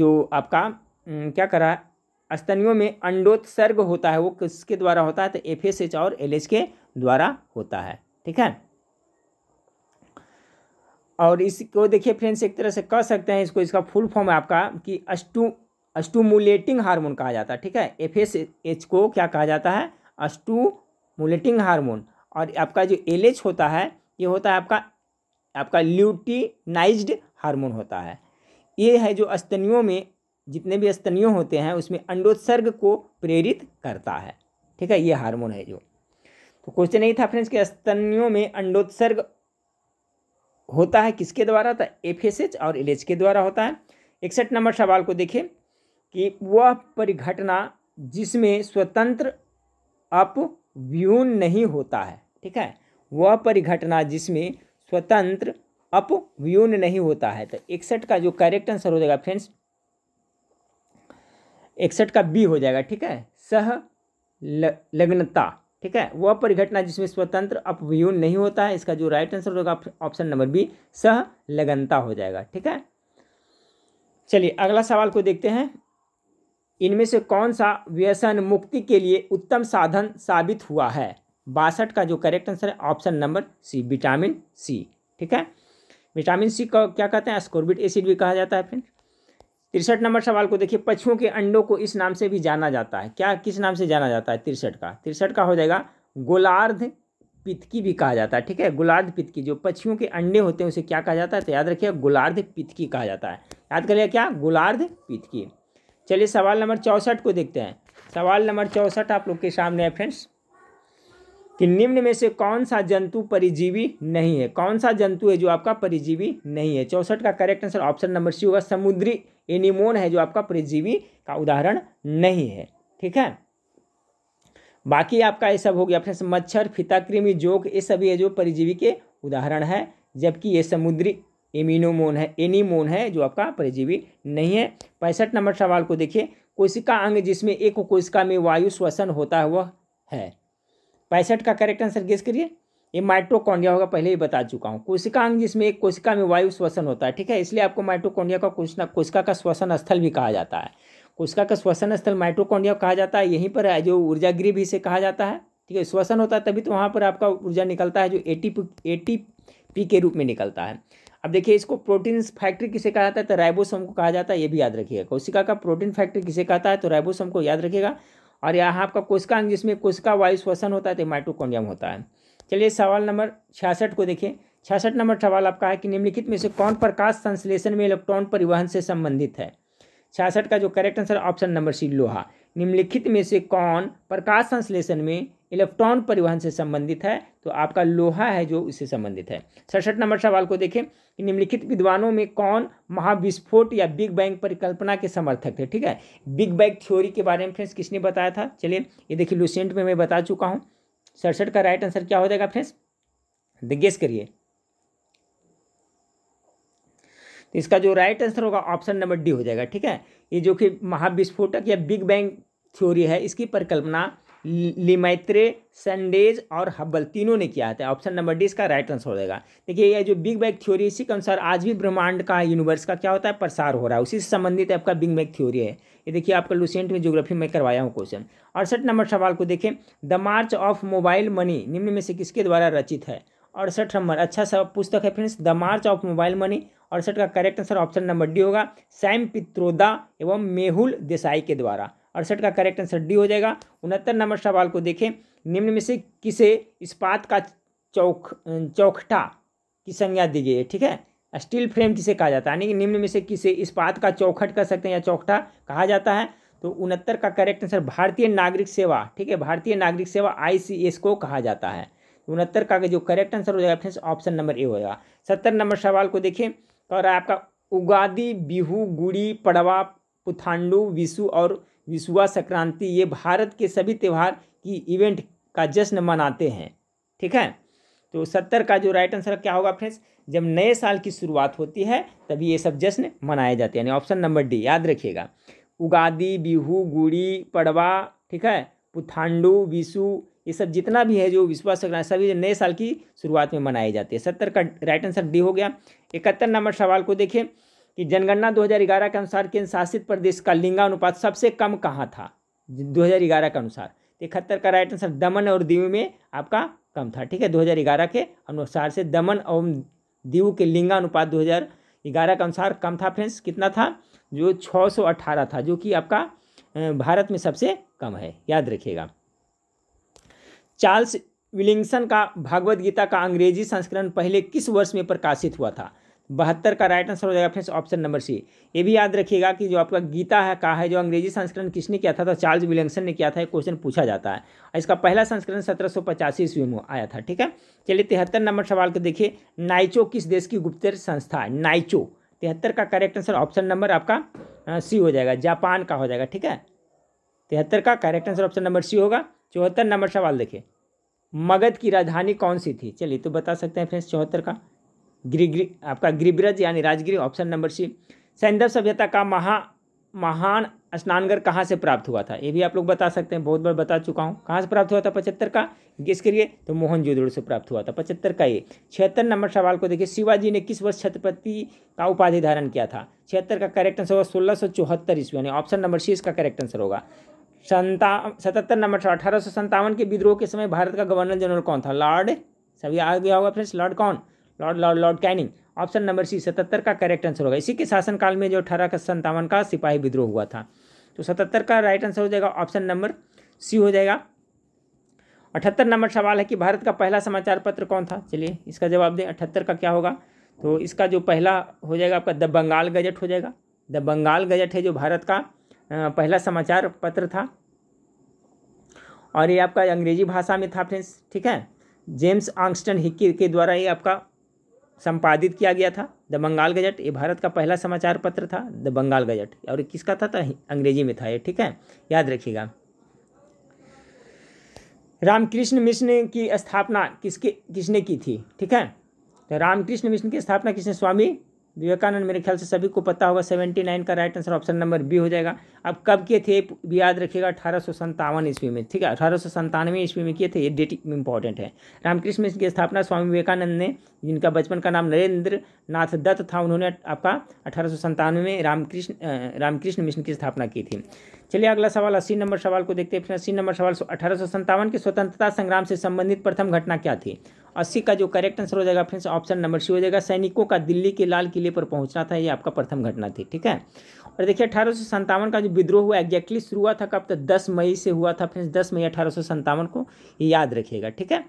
जो आपका क्या करा है अस्तनियों में अंडोत्सर्ग होता है वो किसके द्वारा होता है तो एफ एस एच और एल एच के द्वारा होता है ठीक है और इसको देखिए फ्रेंड्स एक तरह से कह सकते हैं इसको इसका फुल फॉर्म है आपका कि अस्टू अस्टूमुलेटिंग हार्मोन कहा जाता है ठीक है एफ एस एच को क्या कहा जाता है अस्टूमुलेटिंग हार्मोन और आपका जो एल एच होता है ये होता है आपका आपका ल्यूटिनाइज्ड हार्मोन होता है ये है जो स्तनियों में जितने भी स्तनियों होते हैं उसमें अंडोत्सर्ग को प्रेरित करता है ठीक है ये हार्मोन है जो तो क्वेश्चन यही था फ्रेंड्स कि स्तनियों में अंडोत्सर्ग होता है किसके द्वारा था तो एफ और एल के द्वारा होता है इकसठ नंबर सवाल को देखें कि वह परिघटना जिसमें स्वतंत्र अपव्यून नहीं होता है ठीक है वह परिघटना जिसमें स्वतंत्र अपव्यून नहीं होता है तो इकसठ का जो करेक्ट आंसर हो जाएगा फ्रेंड्स इकसठ का बी हो जाएगा ठीक है सह लग्नता ठीक है वह परिघटना जिसमें स्वतंत्र अपव्यून नहीं होता है इसका जो राइट आंसर होगा ऑप्शन नंबर बी सह लगनता हो जाएगा ठीक है चलिए अगला सवाल को देखते हैं इनमें से कौन सा व्यसन मुक्ति के लिए उत्तम साधन साबित हुआ है बासठ का जो करेक्ट आंसर है option number C vitamin C ठीक है विटामिन सी का क्या कहते हैं स्कोरबिट एसिड भी कहा जाता है फ्रेंड तिरसठ नंबर सवाल को देखिए पक्षियों के अंडों को इस नाम से भी जाना जाता है क्या किस नाम से जाना जाता है तिरसठ का तिरसठ का हो जाएगा गोलार्ध पितकी भी कहा जाता है ठीक है गोलार्ध पितकी जो पक्षियों के अंडे होते हैं उसे क्या कहा जाता है तो याद रखिए गोलार्ध पितकी कहा जाता है याद करिए क्या गोलार्ध पितकी चलिए सवाल नंबर चौंसठ को देखते हैं सवाल नंबर चौंसठ आप लोग के सामने है फ्रेंड्स कि निम्न में से कौन सा जंतु परिजीवी नहीं है कौन सा जंतु है जो आपका परिजीवी नहीं है चौसठ का correct answer option number C होगा समुद्री एनिमोन है जो आपका परिजीवी का उदाहरण नहीं है ठीक है बाकी आपका ये सब हो गया ऑप्शन मच्छर फिता कृमि जोक ये सभी है जो परिजीवी के उदाहरण है जबकि ये समुद्री एमिनोमोन है एनीमोन है जो आपका परिजीवी नहीं है पैंसठ नंबर सवाल को देखिए कोशिका अंग जिसमें एक कोशिका में वायु श्वसन होता वह है पैंसठ का करेक्ट आंसर गेस करिए ये माइट्रोकोंडिया होगा पहले ही बता चुका हूँ कोशिका अंग जिसमें एक कोशिका में वायु श्वसन होता है ठीक है इसलिए आपको माइट्रोकोंडिया का ना कोशिका का श्वसन स्थल भी कहा जाता है कोशिका का श्वसन स्थल माइट्रोकोंडिया कहा जाता है यहीं पर है जो ऊर्जा गृह भी इसे कहा जाता है ठीक है श्वसन होता है तभी तो वहाँ पर आपका ऊर्जा निकलता है जो एटीपी पी के रूप में निकलता है अब देखिए इसको प्रोटीन फैक्ट्री किसे कहा जाता है तो राइबोसोम को कहा जाता है ये भी याद रखिएगा कोशिका का प्रोटीन फैक्ट्री किसे कहता है तो राइबोसोम को याद रखिएगा और यहाँ आपका अंग जिसमें कोशिका वायु श्वसन होता है तो माइटोकॉन्डियम होता है चलिए सवाल नंबर छियासठ को देखिए छियासठ नंबर सवाल आपका है कि निम्नलिखित में से कौन प्रकाश संश्लेषण में इलेक्ट्रॉन परिवहन से संबंधित है छियासठ का जो correct answer option number C लोहा निम्नलिखित में से कौन प्रकाश संश्लेषण में इलेक्ट्रॉन परिवहन से संबंधित है तो आपका लोहा है जो इससे संबंधित है सड़सठ नंबर सवाल को देखें कि निम्नलिखित विद्वानों में कौन महाविस्फोट या बिग बैंग परिकल्पना के समर्थक थे ठीक है बिग बैंग थ्योरी के बारे में फ्रेंड्स किसने बताया था चलिए ये देखिए लुसेंट में मैं बता चुका हूँ सड़सठ का राइट आंसर क्या हो जाएगा फ्रेंड्स गेस करिए तो इसका जो राइट आंसर होगा ऑप्शन नंबर डी हो जाएगा ठीक है ये जो कि महाविस्फोटक या बिग बैंग थ्योरी है इसकी परिकल्पना लिमैत्रे संडेज और हब्बल तीनों ने किया था ऑप्शन नंबर डी इसका राइट आंसर हो जाएगा देखिए यह जो बिग बैग थ्योरी इसी के अनुसार आज भी ब्रह्मांड का यूनिवर्स का क्या होता है प्रसार हो रहा है उसी से संबंधित आपका बिग बैग थ्योरी है ये देखिए आपका लुसेंट में ज्योग्राफी में करवाया हूँ क्वेश्चन अड़सठ नंबर सवाल को देखें the march of mobile money निम्न में से किसके द्वारा रचित है अड़सठ नंबर अच्छा सब पुस्तक है friends the march of mobile money अड़सठ का correct answer option number D होगा सैम पित्रोदा एवं मेहुल देसाई के द्वारा अड़सठ का करेक्ट आंसर डी हो जाएगा उनहत्तर नंबर सवाल को देखें निम्न में से किसे इस्पात का चौख चौखटा की संज्ञा दी गई है ठीक है स्टील फ्रेम किसे कहा जाता है यानी कि निम्न में से किसे इस्पात का चौखट कह सकते हैं या चौखटा कहा जाता है तो उनहत्तर का करेक्ट आंसर भारतीय नागरिक सेवा ठीक है भारतीय नागरिक सेवा आई को कहा जाता है उनहत्तर का जो करेक्ट आंसर हो जाएगा फ्रेंड्स ऑप्शन नंबर ए होगा सत्तर नंबर सवाल को देखें तो और आपका उगादी बिहू गुड़ी पड़वा पुथांडू विशु और विशुआ संक्रांति ये भारत के सभी त्यौहार की इवेंट का जश्न मनाते हैं ठीक है तो सत्तर का जो राइट आंसर क्या होगा फ्रेंड्स जब नए साल की शुरुआत होती है तभी ये सब जश्न मनाए जाते हैं यानी ऑप्शन नंबर डी याद रखिएगा उगादी बिहू गुड़ी पड़वा ठीक है पुथांडू विशु ये सब जितना भी है जो विश्वास संक्रांति सभी नए साल की शुरुआत में मनाए जाते हैं सत्तर का राइट आंसर डी हो गया इकहत्तर नंबर सवाल को देखें कि जनगणना 2011 के अनुसार केंद्र शासित प्रदेश का लिंगानुपात सबसे कम कहाँ था 2011 के अनुसार इकहत्तर का राइट आंसर दमन और दीव में आपका कम था ठीक है 2011 के अनुसार से दमन और दीव के लिंगानुपात 2011 के अनुसार कम था फ्रेंड्स कितना था जो छः था जो कि आपका भारत में सबसे कम है याद रखिएगा चार्ल्स विलिंगसन का भागवत गीता का अंग्रेजी संस्करण पहले किस वर्ष में प्रकाशित हुआ था बहत्तर का राइट आंसर हो जाएगा फ्रेंड्स ऑप्शन नंबर सी ये भी याद रखिएगा कि जो आपका गीता है कहा है जो अंग्रेजी संस्करण किसने किया था तो चार्ल्स विलियमसन ने किया था क्वेश्चन पूछा जाता है इसका पहला संस्करण सत्रह सौ पचासी ईस्वी में आया था ठीक है चलिए तिहत्तर नंबर सवाल को देखिए नाइचो किस देश की गुप्तचर संस्था है नाइचो तिहत्तर का करेक्ट आंसर ऑप्शन नंबर आपका सी हो जाएगा जापान का हो जाएगा ठीक है तिहत्तर का correct answer option number C होगा चौहत्तर नंबर सवाल देखिए मगध की राजधानी कौन सी थी चलिए तो बता सकते हैं फ्रेंड्स चौहत्तर का गिरिगिरी आपका गिरिब्रज यानी राजगिरी ऑप्शन नंबर सी सैंधव सभ्यता का महा महान स्नानगर कहाँ से प्राप्त हुआ था ये भी आप लोग बता सकते हैं बहुत बार बता चुका हूँ कहाँ से प्राप्त हुआ था पचहत्तर का किसके लिए तो मोहन से प्राप्त हुआ था पचहत्तर का ये छिहत्तर नंबर सवाल को देखिए शिवाजी ने किस वर्ष छत्रपति का उपाधि धारण किया था छिहत्तर का करेक्ट आंसर होगा सोलह सौ चौहत्तर ईस्वी यानी ऑप्शन नंबर सी इसका करेक्ट आंसर होगा संता सतहत्तर नंबर सवाल अठारह सौ संतावन के विद्रोह के समय भारत का गवर्नर जनरल कौन था लॉर्ड सभी आ गया होगा फ्रेंड्स लॉर्ड कौन Lord Lord Lord Canning option number C सतहत्तर का करेक्ट आंसर होगा इसी के शासनकाल में जो अठारह का संतावन का सिपाही विद्रोह हुआ था तो सतहत्तर का राइट आंसर हो जाएगा ऑप्शन नंबर सी हो जाएगा अठहत्तर नंबर सवाल है कि भारत का पहला समाचार पत्र कौन था चलिए इसका जवाब दें अठहत्तर का क्या होगा तो इसका जो पहला हो जाएगा आपका द बंगाल गजट हो जाएगा द बंगाल गजट है जो भारत का पहला समाचार पत्र था और ये आपका अंग्रेजी भाषा में था फ्रेंड्स ठीक है जेम्स आंगस्टन हिक्की के द्वारा ये आपका संपादित किया गया था द बंगाल गजट ये भारत का पहला समाचार पत्र था द बंगाल गजट और किसका था तो अंग्रेजी में था ये ठीक है याद रखिएगा रामकृष्ण मिशन की स्थापना किसके किसने की थी ठीक है तो रामकृष्ण मिशन की स्थापना किसने स्वामी विवेकानंद मेरे ख्याल से सभी को पता होगा सेवेंटी नाइन का right answer option number B हो जाएगा अब कब किए थे भी याद रखिएगा अठारह सौ संतावन ईस्वी में ठीक है अठारह सौ संतानवे ईस्वी में किए थे ये डेट इंपॉर्टेंट है रामकृष्ण मिशन की स्थापना स्वामी विवेकानंद ने जिनका बचपन का नाम नरेंद्र नाथ दत्त था उन्होंने आपका अठारह सौ संतानवे में रामकृष्ण रामकृष्ण मिशन की स्थापना की थी चलिए अगला सवाल अस्सी नंबर सवाल को देखते हैं अस्सी नंबर सवाल अठारह सौ संतावन के स्वतंत्रता संग्राम से संबंधित प्रथम घटना क्या थी अस्सी का जो करेक्ट आंसर हो जाएगा फ्रेंड्स ऑप्शन नंबर सी हो जाएगा सैनिकों का दिल्ली के लाल किले पर पहुंचना था ये आपका प्रथम घटना थी ठीक है और देखिए अठारह का जो विद्रोह हुआ एग्जैक्टली शुरू हुआ था कब तक तो दस मई से हुआ था फ्रेंड्स दस मई अठारह को याद रखिएगा ठीक है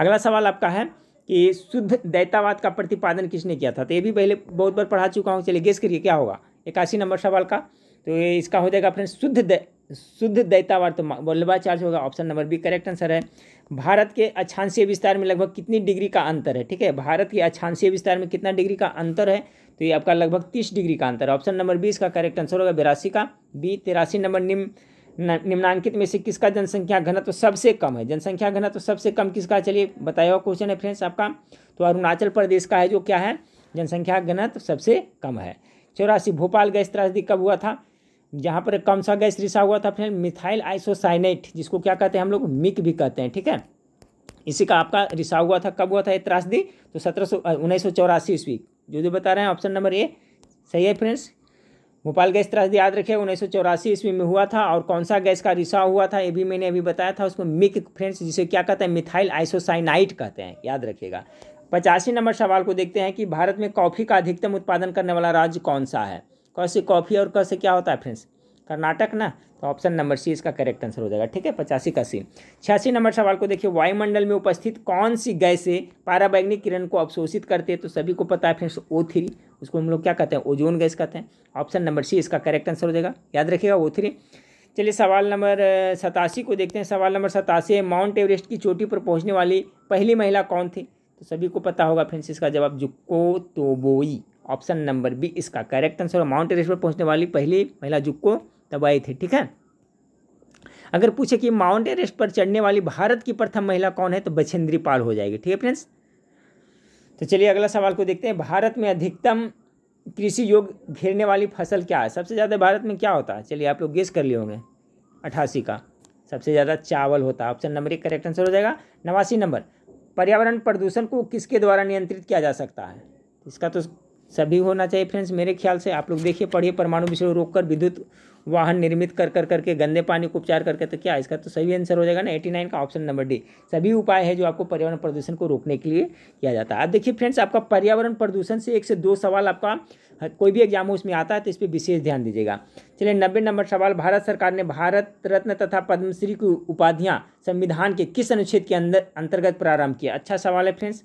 अगला सवाल आपका है कि शुद्ध दैतावाद का प्रतिपादन किसने किया था तो ये भी पहले बहुत बार पढ़ा चुका हूँ चलिए गेस करिए क्या होगा इक्यासी नंबर सवाल का तो ये इसका हो जाएगा फ्रेंड्स शुद्ध शुद्ध दैतावाद तो वल्लभाचार्य होगा option number B correct answer है भारत के अक्षांशीय विस्तार में लगभग कितनी डिग्री का अंतर है ठीक है भारत के अक्षांशीय विस्तार में कितना डिग्री का अंतर है तो ये आपका लगभग तीस डिग्री का अंतर ऑप्शन नंबर बीस का करेक्ट आंसर होगा बिरासी का बी तिरासी नंबर निम्न निम्नांकित में से किसका जनसंख्या घनत्व सबसे कम है जनसंख्या घनत्व सबसे कम किसका चलिए बताया हुआ क्वेश्चन है फ्रेंड्स आपका तो अरुणाचल प्रदेश का है जो क्या है जनसंख्या घनत्व सबसे कम है चौरासी भोपाल गैस त्रासदी कब हुआ था यहाँ पर कौन सा गैस रिसा हुआ था फ्रेंड मिथाइल आइसोसाइनेट जिसको क्या कहते हैं हम लोग मिक भी कहते हैं ठीक है इसी का आपका रिसा हुआ था कब हुआ था ये त्रासदी तो सत्रह सौ उन्नीस सौ चौरासी ईस्वी जो जो बता रहे हैं ऑप्शन नंबर ए सही है फ्रेंड्स भोपाल गैस त्रासदी याद रखिए उन्नीस सौ चौरासी ईस्वी में हुआ था और कौन सा गैस का रिसाव हुआ था ये भी मैंने अभी बताया था उसको मिक फ्रेंड्स जिसे क्या कहते हैं मिथाइल आइसोसाइनाइट कहते हैं याद रखिएगा पचासी नंबर सवाल को देखते हैं कि भारत में कॉफ़ी का अधिकतम उत्पादन करने वाला राज्य कौन सा है कौन से कॉफ़ी और कौन से क्या होता है फ्रेंड्स कर्नाटक ना तो ऑप्शन नंबर सी इसका करेक्ट आंसर हो जाएगा ठीक है पचासी का सी छियासी नंबर सवाल को देखिए वायुमंडल में उपस्थित कौन सी गैसें पाराबैग्निक किरण को अवशोषित करते हैं तो सभी को पता है फ्रेंड्स ओ थ्री उसको हम लोग क्या कहते हैं ओजोन गैस कहते हैं ऑप्शन नंबर सी इसका करेक्ट आंसर हो जाएगा याद रखिएगा ओ चलिए सवाल नंबर सतासी को देखते हैं सवाल नंबर सतासी माउंट एवरेस्ट की चोटी पर पहुँचने वाली पहली महिला कौन थी तो सभी को पता होगा फ्रेंड्स इसका जवाब Junko Tabei option number B इसका करेक्ट आंसर माउंट एवरेस्ट पर पहुंचने वाली पहली महिला जुक्को दबाई थी ठीक है अगर पूछे कि माउंट एवरेस्ट पर चढ़ने वाली भारत की प्रथम महिला कौन है तो बछेंद्री पाल हो जाएगी ठीक है फ्रेंड्स तो चलिए अगला सवाल को देखते हैं भारत में अधिकतम कृषि योग घेरने वाली फसल क्या है सबसे ज़्यादा भारत में क्या होता है चलिए आप लोग गेस कर लिए होंगे अठासी का सबसे ज़्यादा चावल होता है ऑप्शन नंबर एक करेक्ट आंसर हो जाएगा नवासी नंबर पर्यावरण प्रदूषण को किसके द्वारा नियंत्रित किया जा सकता है इसका तो सभी होना चाहिए फ्रेंड्स मेरे ख्याल से आप लोग देखिए पढ़िए परमाणु विषय रोककर विद्युत वाहन निर्मित कर कर करके गंदे पानी को उपचार करके तो क्या इसका तो सही आंसर हो जाएगा ना एटी नाइन का ऑप्शन नंबर डी सभी उपाय है जो आपको पर्यावरण प्रदूषण को रोकने के लिए किया जाता है अब देखिए फ्रेंड्स आपका पर्यावरण प्रदूषण से एक से दो सवाल आपका कोई भी एग्जाम हो उसमें आता है तो इस पर विशेष ध्यान दीजिएगा चलिए नब्बे नंबर सवाल भारत सरकार ने भारत रत्न तथा पद्मश्री की उपाधियाँ संविधान के किस अनुच्छेद के अंदर अंतर्गत प्रारंभ किया अच्छा सवाल है फ्रेंड्स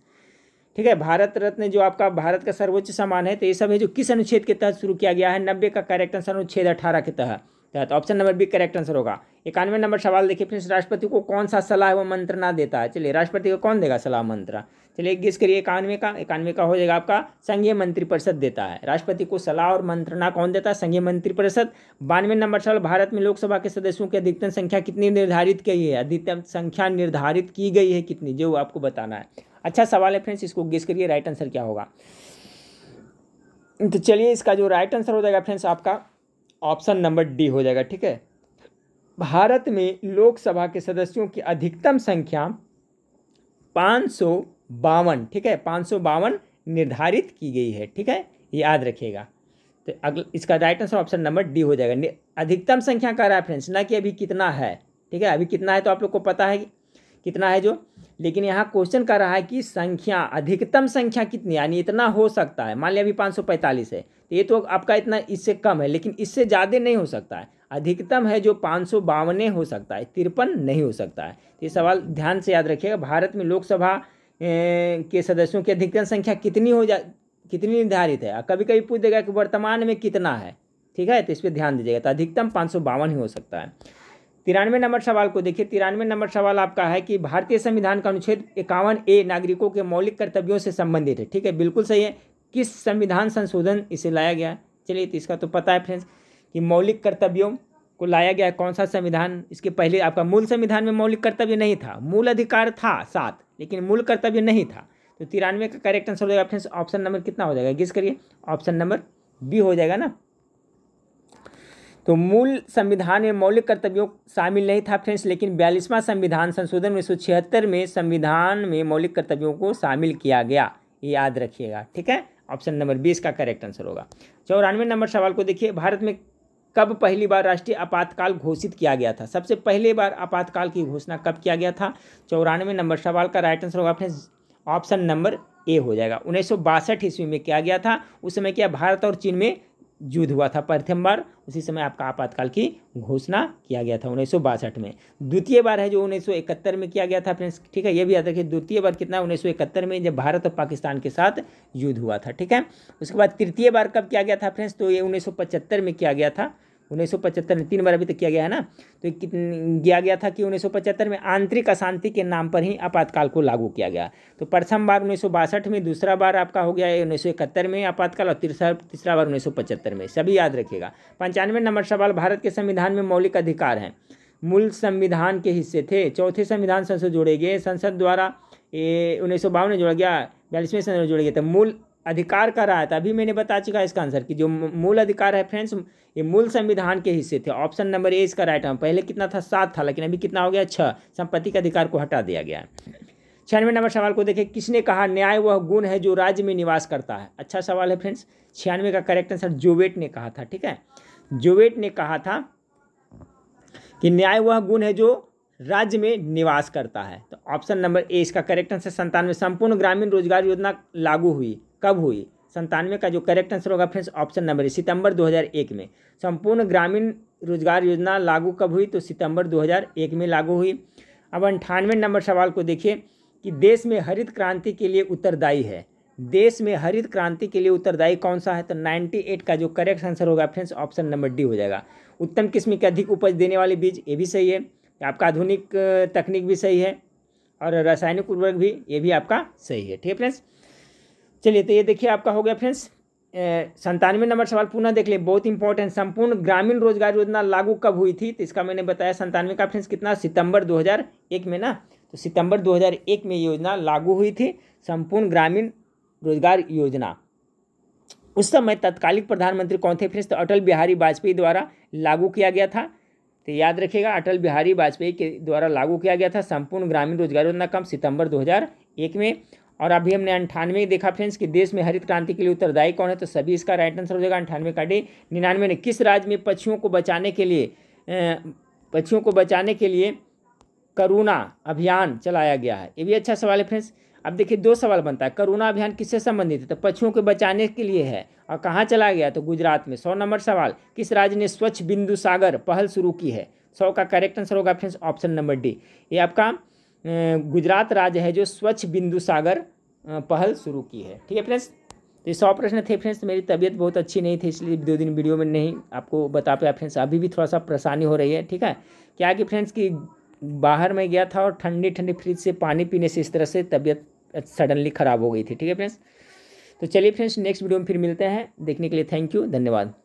ठीक है भारत रत्न जो आपका भारत का सर्वोच्च सम्मान है तो ये सब है जो किस अनुच्छेद के तहत शुरू किया गया है नब्बे का करेक्ट आंसर अनुच्छेद अठारह के तहत तहत option number B correct answer होगा इक्यानवे नंबर सवाल देखिए फ्रेंड्स राष्ट्रपति को कौन सा सलाह व मंत्रणा देता है चलिए राष्ट्रपति को कौन देगा सलाह मंत्र चलिए गेस करिए इक्यानवे का इक्यानवे का हो जाएगा आपका संघीय मंत्रिपरिषद देता है राष्ट्रपति को सलाह और मंत्रणा कौन देता है संघीय मंत्रिपरिषद बानवे नंबर सवाल भारत में लोकसभा के सदस्यों की अधिकतम संख्या कितनी निर्धारित की है अधिकतम संख्या निर्धारित की गई है कितनी जो आपको बताना है अच्छा सवाल है फ्रेंड्स इसको गेस करिए राइट आंसर क्या होगा तो चलिए इसका जो राइट आंसर हो जाएगा फ्रेंड्स आपका ऑप्शन नंबर डी हो जाएगा ठीक है भारत में लोकसभा के सदस्यों की अधिकतम संख्या पाँच सौ बावन ठीक है पाँच सौ बावन निर्धारित की गई है ठीक है याद रखिएगा तो अगला इसका right answer option number D हो जाएगा अधिकतम संख्या का रेफरेंस ना कि अभी कितना है ठीक है अभी कितना है तो आप लोग को पता है कि कितना है जो लेकिन यहाँ क्वेश्चन कर रहा है कि संख्या अधिकतम संख्या कितनी यानी इतना हो सकता है मान लिया अभी पाँच है तो ये तो आपका इतना इससे कम है लेकिन इससे ज़्यादा नहीं हो सकता है अधिकतम है जो पाँच सौ हो सकता है तिरपन नहीं हो सकता है तो ये सवाल ध्यान से याद रखिएगा भारत में लोकसभा के सदस्यों की अधिकतम संख्या कितनी हो जा कितनी निर्धारित है कभी कभी पूछ देगा कि वर्तमान में कितना है ठीक है तो इस पर ध्यान दीजिएगा तो अधिकतम पाँच ही हो सकता है तिरानवे नंबर सवाल को देखिए तिरानवे नंबर सवाल आपका है कि भारतीय संविधान का अनुच्छेद इक्यावन ए नागरिकों के मौलिक कर्तव्यों से संबंधित है ठीक है बिल्कुल सही है किस संविधान संशोधन इसे लाया गया है चलिए तो इसका तो पता है फ्रेंड्स कि मौलिक कर्तव्यों को लाया गया है कौन सा संविधान इसके पहले आपका मूल संविधान में मौलिक कर्तव्य नहीं था मूल अधिकार था सात लेकिन मूल कर्तव्य नहीं था तो तिरानवे का करेक्ट आंसर हो जाएगा फ्रेंड्स ऑप्शन नंबर कितना हो जाएगा गिस करिए ऑप्शन नंबर बी हो जाएगा ना तो मूल संविधान में मौलिक कर्तव्यों शामिल नहीं था फ्रेंड्स लेकिन बयालीसवां संविधान संशोधन उन्नीस में संविधान में मौलिक कर्तव्यों को शामिल किया गया ये याद रखिएगा ठीक है ऑप्शन नंबर बीस का करेक्ट आंसर होगा चौरानवे नंबर सवाल को देखिए भारत में कब पहली बार राष्ट्रीय आपातकाल घोषित किया गया था सबसे पहले बार आपातकाल की घोषणा कब किया गया था चौरानवे नंबर सवाल का राइट आंसर होगा फ्रेंड्स ऑप्शन नंबर ए हो जाएगा उन्नीस सौ ईस्वी में किया गया था उस समय क्या भारत और चीन में युद्ध हुआ था प्रथम बार उसी समय आपका आपातकाल की घोषणा किया गया था उन्नीस में द्वितीय बार है जो उन्नीस में किया गया था फ्रेंड्स ठीक है ये भी याद रखिए द्वितीय बार कितना 1971 में जब भारत और पाकिस्तान के साथ युद्ध हुआ था ठीक है उसके बाद तृतीय बार कब किया गया था फ्रेंड्स तो ये उन्नीस में किया गया था उन्नीस सौ पचहत्तर में तीन बार अभी तक किया गया है ना तो किया गया था कि उन्नीस सौ पचहत्तर में आंतरिक अशांति के नाम पर ही आपातकाल को लागू किया गया तो प्रथम बार उन्नीस सौ बासठ में दूसरा बार आपका हो गया है उन्नीस सौ इकहत्तर में आपातकाल और तीसरा तीसरा बार उन्नीस सौ पचहत्तर में सभी याद रखिएगा पंचानवे नंबर सवाल भारत के संविधान में मौलिक अधिकार हैं मूल संविधान के हिस्से थे चौथे संविधान संसद जोड़े गए संसद द्वारा उन्नीस सौ बावन में जोड़ा गया बयालीसवें संसद में जोड़े गए तो मूल अधिकार का रहा था अभी मैंने बता चुका है इसका आंसर कि जो मूल अधिकार है फ्रेंड्स ये मूल संविधान के हिस्से थे ऑप्शन नंबर ए इसका राइट आंसर पहले कितना था सात था लेकिन अभी कितना हो गया छः संपत्ति के अधिकार को हटा दिया गया छियानवे नंबर सवाल को देखिए किसने कहा न्याय वह गुण है जो राज्य में निवास करता है अच्छा सवाल है फ्रेंड्स छियानवे का करेक्ट आंसर जोवेट ने कहा था ठीक है जोवेट ने कहा था कि न्याय वह गुण है जो राज्य में निवास करता है तो ऑप्शन नंबर ए इसका करेक्ट आंसर संतानवे संपूर्ण ग्रामीण रोजगार योजना लागू हुई कब हुई संतानवे का जो करेक्ट आंसर होगा फ्रेंड्स ऑप्शन नंबर सितंबर 2001 में संपूर्ण ग्रामीण रोजगार योजना लागू कब हुई तो सितंबर 2001 में लागू हुई अब अंठानवे नंबर सवाल को देखिए कि देश में हरित क्रांति के लिए उत्तरदायी है देश में हरित क्रांति के लिए उत्तरदायी कौन सा है तो 98 का जो करेक्ट आंसर होगा फ्रेंड्स ऑप्शन नंबर डी हो जाएगा उत्तम किस्म के अधिक उपज देने वाले बीज ये भी सही है आपका आधुनिक तकनीक भी सही है और रासायनिक उर्वरक भी ये भी आपका सही है ठीक है फ्रेंड्स चलिए तो ये देखिए आपका हो गया फ्रेंड्स संतानवे नंबर सवाल पुनः देख ले बहुत इंपॉर्टेंट संपूर्ण ग्रामीण रोजगार योजना लागू कब हुई थी तो इसका मैंने बताया संतानवे का फ्रेंड्स कितना सितंबर 2001 में ना तो सितंबर 2001 में योजना लागू हुई थी संपूर्ण ग्रामीण रोजगार योजना उस समय तत्कालिक प्रधानमंत्री कौन थे फ्रेंड्स तो अटल बिहारी वाजपेयी द्वारा लागू किया गया था तो याद रखिएगा अटल बिहारी वाजपेयी के द्वारा लागू किया गया था संपूर्ण ग्रामीण रोजगार योजना कम सितंबर 2001 में और अभी हमने अंठानवे देखा फ्रेंड्स कि देश में हरित क्रांति के लिए उत्तरदायी कौन है तो सभी इसका राइट आंसर हो जाएगा अंठानवे का डी निन्यानवे ने किस राज्य में पक्षियों को बचाने के लिए पक्षियों को बचाने के लिए करुणा अभियान चलाया गया है ये भी अच्छा सवाल है फ्रेंड्स अब देखिए दो सवाल बनता है करुणा अभियान किससे संबंधित है तो पक्षियों को बचाने के लिए है और कहाँ चला गया तो गुजरात में सौ नंबर सवाल किस राज्य ने स्वच्छ बिंदु सागर पहल शुरू की है सौ का करेक्ट आंसर होगा फ्रेंड्स ऑप्शन नंबर डी ये आपका गुजरात राज्य है जो स्वच्छ बिंदु सागर पहल शुरू की है ठीक है फ्रेंड्स तो सौ प्रश्न थे फ्रेंड्स तो मेरी तबीयत बहुत अच्छी नहीं थी इसलिए दो दिन वीडियो में नहीं आपको बता पाया फ्रेंड्स अभी भी थोड़ा सा परेशानी हो रही है ठीक है क्या कि फ्रेंड्स कि बाहर में गया था और ठंडी ठंडी फ्रिज से पानी पीने से इस तरह से तबीयत सडनली ख़राब हो गई थी ठीक है फ्रेंड्स तो चलिए फ्रेंड्स नेक्स्ट वीडियो में फिर मिलते हैं देखने के लिए थैंक यू धन्यवाद